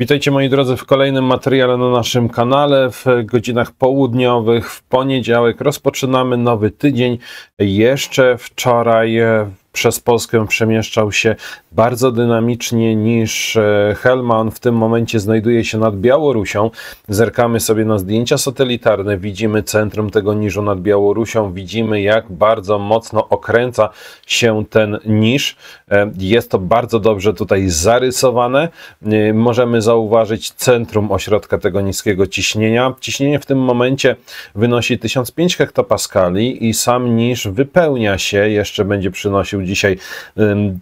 Witajcie moi drodzy w kolejnym materiale na naszym kanale. W godzinach południowych w poniedziałek rozpoczynamy nowy tydzień. Jeszcze wczoraj e, przez Polskę przemieszczał się bardzo dynamicznie niż e, Helman. W tym momencie znajduje się nad Białorusią. Zerkamy sobie na zdjęcia satelitarne, widzimy centrum tego niżu nad Białorusią, widzimy jak bardzo mocno okręca się ten niż. E, jest to bardzo dobrze tutaj zarysowane. E, możemy zauważyć centrum ośrodka tego niskiego ciśnienia. Ciśnienie w tym momencie wynosi 1005 hektopaskali i sam niż wypełnia się, jeszcze będzie przynosił odnosił dzisiaj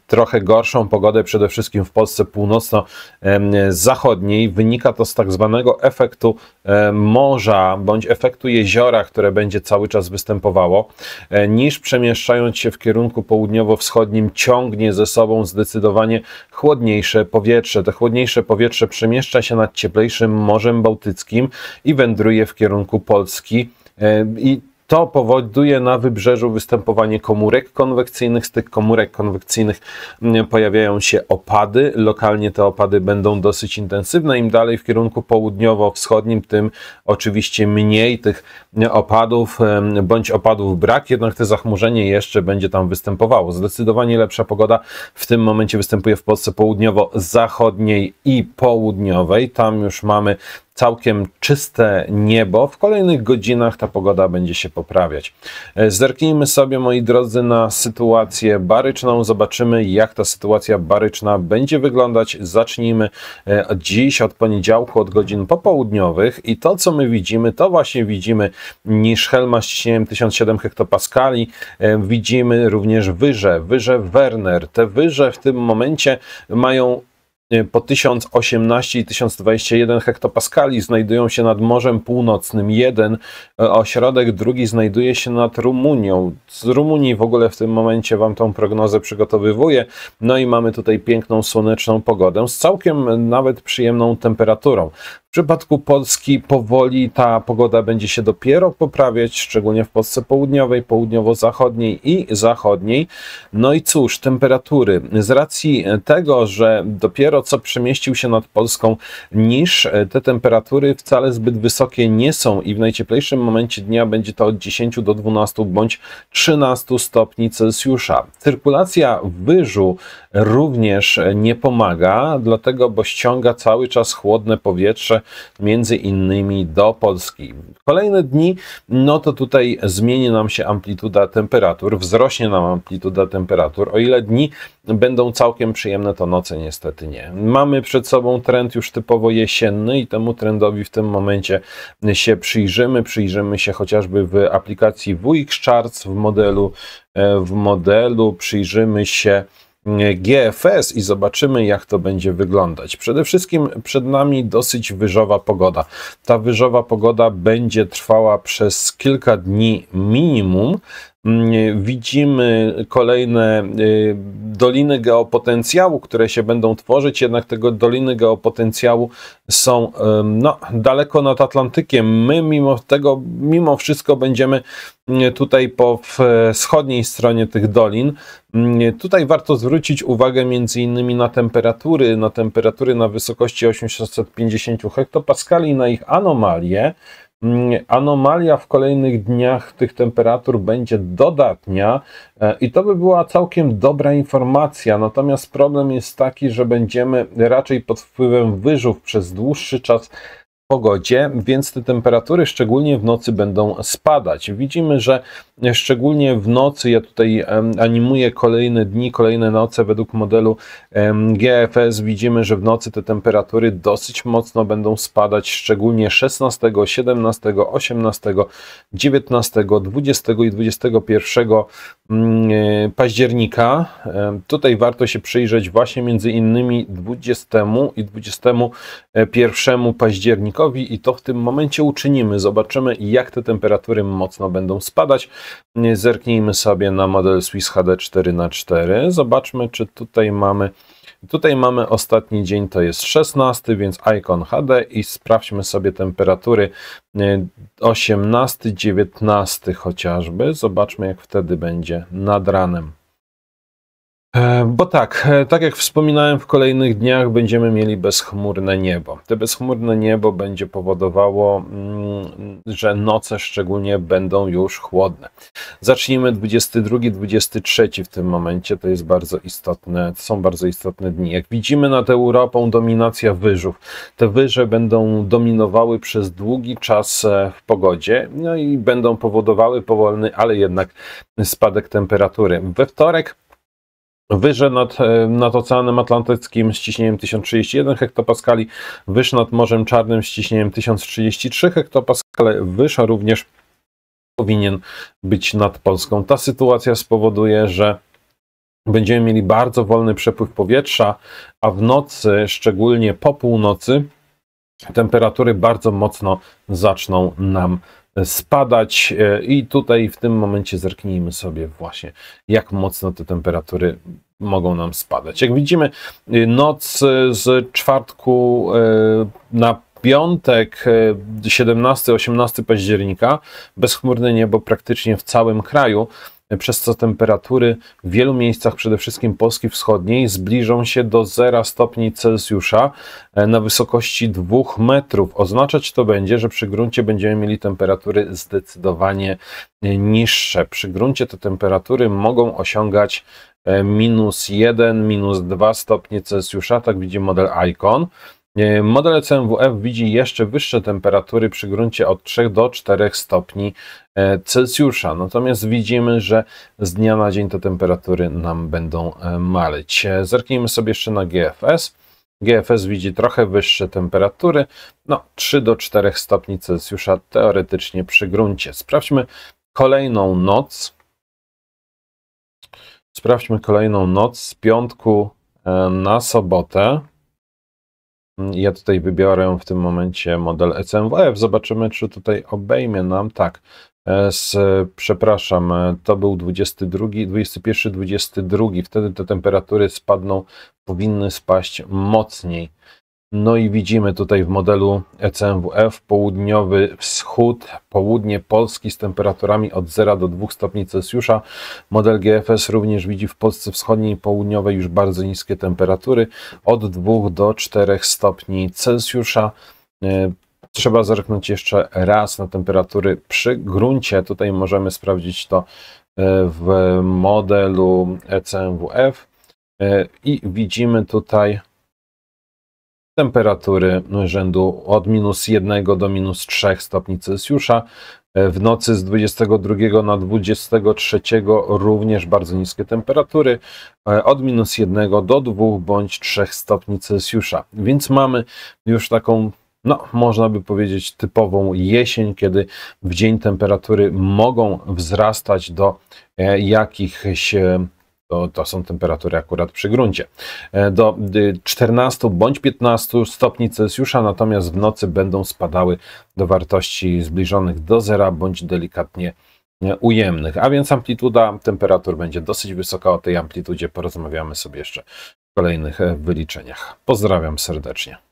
trochę gorszą pogodę, przede wszystkim w Polsce północno-zachodniej. Wynika to z tak zwanego efektu e, morza bądź efektu jeziora, które będzie cały czas występowało, e, niż przemieszczając się w kierunku południowo-wschodnim ciągnie ze sobą zdecydowanie chłodniejsze powietrze. To chłodniejsze powietrze przemieszcza się nad cieplejszym Morzem Bałtyckim i wędruje w kierunku Polski. E, I to powoduje na wybrzeżu występowanie komórek konwekcyjnych. Z tych komórek konwekcyjnych mm, pojawiają się opady. Lokalnie te opady będą dosyć intensywne. Im dalej w kierunku południowo-wschodnim, tym oczywiście mniej tych mm, opadów mm, bądź opadów brak, jednak te zachmurzenie jeszcze będzie tam występowało. Zdecydowanie lepsza pogoda w tym momencie występuje w Polsce południowo-zachodniej i południowej. Tam już mamy całkiem czyste niebo. W kolejnych godzinach ta pogoda będzie się poprawiać. E, zerknijmy sobie, moi drodzy, na sytuację baryczną. Zobaczymy, jak ta sytuacja baryczna będzie wyglądać. Zacznijmy e, dziś od poniedziałku, od godzin popołudniowych. I to, co my widzimy, to właśnie widzimy niż Helma z ciśnieniem 1007 hektopaskali. E, widzimy również wyże, wyże Werner. Te wyże w tym momencie mają Y, po 1018 i 1021 hektopaskali znajdują się nad Morzem Północnym jeden, y, ośrodek drugi znajduje się nad Rumunią. Z Rumunii w ogóle w tym momencie Wam tą prognozę przygotowywuję. No i mamy tutaj piękną, słoneczną pogodę z całkiem nawet przyjemną temperaturą. W przypadku Polski powoli ta pogoda będzie się dopiero poprawiać, szczególnie w Polsce południowej, południowo-zachodniej i zachodniej. No i cóż, temperatury. Z racji tego, że dopiero co przemieścił się nad Polską niż, e, te temperatury wcale zbyt wysokie nie są i w najcieplejszym momencie dnia będzie to od 10 do 12 bądź 13 stopni Celsjusza. Cyrkulacja wyżu również e, nie pomaga, dlatego, bo ściąga cały czas chłodne powietrze między innymi do Polski. Kolejne dni, no to tutaj zmieni nam się amplituda temperatur, wzrośnie nam amplituda temperatur. O ile dni będą całkiem przyjemne, to noce niestety nie. Mamy przed sobą trend już typowo jesienny i temu trendowi w tym momencie się przyjrzymy. Przyjrzymy się chociażby w aplikacji WX Charts w modelu, e, w modelu przyjrzymy się GFS i zobaczymy, jak to będzie wyglądać. Przede wszystkim przed nami dosyć wyżowa pogoda. Ta wyżowa pogoda będzie trwała przez kilka dni minimum, Mm, widzimy kolejne y, doliny geopotencjału, które się będą tworzyć, jednak tego doliny geopotencjału są no, daleko nad Atlantykiem. My mimo tego, mimo wszystko będziemy y, tutaj po wschodniej stronie tych dolin. Mm, tutaj warto zwrócić uwagę między innymi na temperatury, na temperatury na wysokości 850 hektopaskali, na ich anomalie, Mm, anomalia w kolejnych dniach tych temperatur będzie dodatnia e, i to by była całkiem dobra informacja. Natomiast problem jest taki, że będziemy raczej pod wpływem wyżów przez dłuższy czas pogodzie, więc te temperatury szczególnie w nocy będą spadać. Widzimy, że szczególnie w nocy, ja tutaj animuję kolejne dni, kolejne noce według modelu GFS, widzimy, że w nocy te temperatury dosyć mocno będą spadać, szczególnie 16, 17, 18, 19, 20 i 21 mm, e, października. Tutaj warto się przyjrzeć właśnie między innymi 20 i 21 e, października i to w tym momencie uczynimy. Zobaczymy, jak te temperatury mocno będą spadać. Zerknijmy sobie na model Swiss HD 4x4. Zobaczmy, czy tutaj mamy... Tutaj mamy ostatni dzień, to jest 16, więc Icon HD i sprawdźmy sobie temperatury 18, 19 chociażby. Zobaczmy, jak wtedy będzie nad ranem. E, bo tak, e, tak jak wspominałem, w kolejnych dniach będziemy mieli bezchmurne niebo. Te bezchmurne niebo będzie powodowało, mm, że noce szczególnie będą już chłodne. Zacznijmy 22-23 w tym momencie, to jest bardzo istotne, są bardzo istotne dni. Jak widzimy nad Europą dominacja wyżów. Te wyże będą dominowały przez długi czas e, w pogodzie no i będą powodowały powolny, ale jednak spadek temperatury. We wtorek wyższe nad, e, nad Oceanem Atlantyckim z ciśnieniem 1031 hektopaskali, wyż nad Morzem Czarnym z ciśnieniem 1033 hektopaskale, wyższa również powinien być nad Polską. Ta sytuacja spowoduje, że będziemy mieli bardzo wolny przepływ powietrza, a w nocy, szczególnie po północy, temperatury bardzo mocno zaczną nam spadać e, i tutaj w tym momencie zerknijmy sobie właśnie, jak mocno te temperatury mogą nam spadać. Jak widzimy, y, noc e, z czwartku e, na piątek 17-18 października bezchmurne niebo praktycznie w całym kraju przez co temperatury w wielu miejscach, przede wszystkim Polski Wschodniej, zbliżą się do 0 stopni Celsjusza e, na wysokości 2 metrów. Oznaczać to będzie, że przy gruncie będziemy mieli temperatury zdecydowanie e, niższe. Przy gruncie te temperatury mogą osiągać e, minus 1, minus 2 stopnie Celsjusza, tak widzi model ICON. E, Model CMWF widzi jeszcze wyższe temperatury przy gruncie od 3 do 4 stopni e, Celsjusza. Natomiast widzimy, że z dnia na dzień te temperatury nam będą e, maleć. Zerknijmy sobie jeszcze na GFS. GFS widzi trochę wyższe temperatury, no 3 do 4 stopni Celsjusza teoretycznie przy gruncie. Sprawdźmy kolejną noc. Sprawdźmy kolejną noc z piątku na sobotę. Ja tutaj wybiorę w tym momencie model ECMWF. Zobaczymy, czy tutaj obejmie nam. Tak, z, e, przepraszam, e, to był 22, 21, 22. Wtedy te temperatury spadną, powinny spaść mocniej. No i widzimy tutaj w modelu ECMWF południowy wschód, południe Polski z temperaturami od 0 do 2 stopni Celsjusza. Model GFS również widzi w Polsce wschodniej i południowej już bardzo niskie temperatury od 2 do 4 stopni Celsjusza. E, trzeba zerknąć jeszcze raz na temperatury przy gruncie. Tutaj możemy sprawdzić to e, w modelu ECMWF e, i widzimy tutaj temperatury rzędu od minus 1 do minus 3 stopni Celsjusza. W nocy z 22 na 23 również bardzo niskie temperatury e, od minus 1 do 2 bądź 3 stopni Celsjusza. Więc mamy już taką no, można by powiedzieć typową jesień, kiedy w dzień temperatury mogą wzrastać do e, jakichś e, to, to są temperatury akurat przy gruncie. E, do 14 y, bądź 15 stopni Celsjusza, natomiast w nocy będą spadały do wartości zbliżonych do zera bądź delikatnie e, ujemnych, a więc amplituda temperatur będzie dosyć wysoka. O tej amplitudzie porozmawiamy sobie jeszcze w kolejnych e, wyliczeniach. Pozdrawiam serdecznie.